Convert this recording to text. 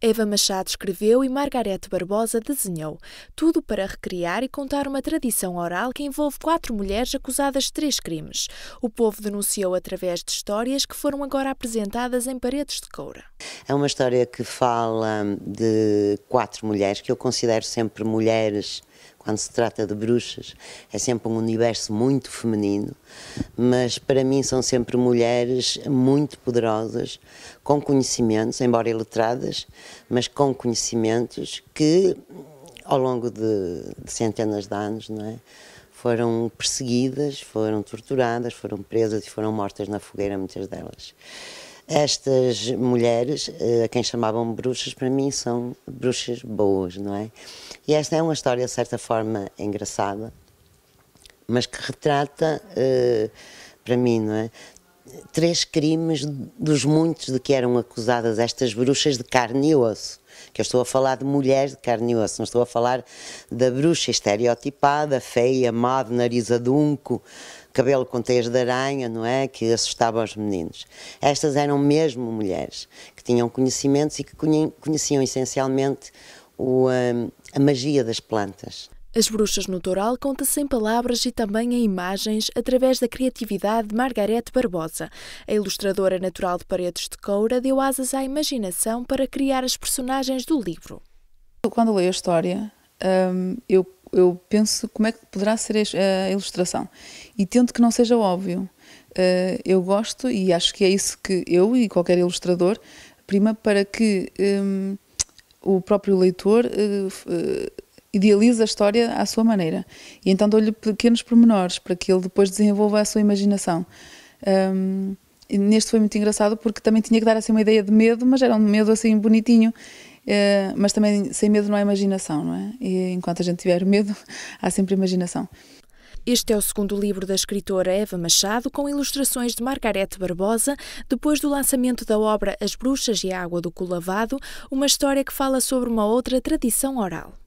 Eva Machado escreveu e Margarete Barbosa desenhou, tudo para recriar e contar uma tradição oral que envolve quatro mulheres acusadas de três crimes. O povo denunciou através de histórias que foram agora apresentadas em paredes de coura. É uma história que fala hum, de quatro mulheres, que eu considero sempre mulheres quando se trata de bruxas, é sempre um universo muito feminino, mas para mim são sempre mulheres muito poderosas, com conhecimentos, embora iletradas, mas com conhecimentos que, ao longo de, de centenas de anos, não é? foram perseguidas, foram torturadas, foram presas e foram mortas na fogueira, muitas delas. Estas mulheres, eh, a quem chamavam bruxas, para mim são bruxas boas, não é? E esta é uma história, de certa forma, engraçada, mas que retrata, eh, para mim, não é? Três crimes dos muitos de que eram acusadas estas bruxas de carne e osso que eu estou a falar de mulheres de carne e osso, não estou a falar da bruxa estereotipada, feia, má, de nariz adunco, cabelo com teias de aranha, não é? Que assustava os meninos. Estas eram mesmo mulheres que tinham conhecimentos e que conheciam essencialmente o, a, hum, a magia das plantas. As Bruxas no Toral conta-se em palavras e também em imagens através da criatividade de Margarete Barbosa. A ilustradora natural de Paredes de Coura deu asas à imaginação para criar as personagens do livro. Quando leio a história, hum, eu eu penso como é que poderá ser a ilustração e tento que não seja óbvio. Uh, eu gosto e acho que é isso que eu e qualquer ilustrador prima para que um, ehm, o próprio leitor uh, idealize a história à sua maneira. E então dou-lhe pequenos pormenores para que ele depois desenvolva a sua imaginação. Um, ehm, neste foi muito engraçado porque também tinha que dar assim uma ideia de medo, mas era um medo assim bonitinho. Eh, mas também sem medo não há imaginação, não é? E enquanto a gente tiver medo, há sempre imaginação. Este é o segundo livro da escritora Eva Machado, com ilustrações de Margarete Barbosa, depois do lançamento da obra As Bruxas e a Água do Colavado, uma história que fala sobre uma outra tradição oral.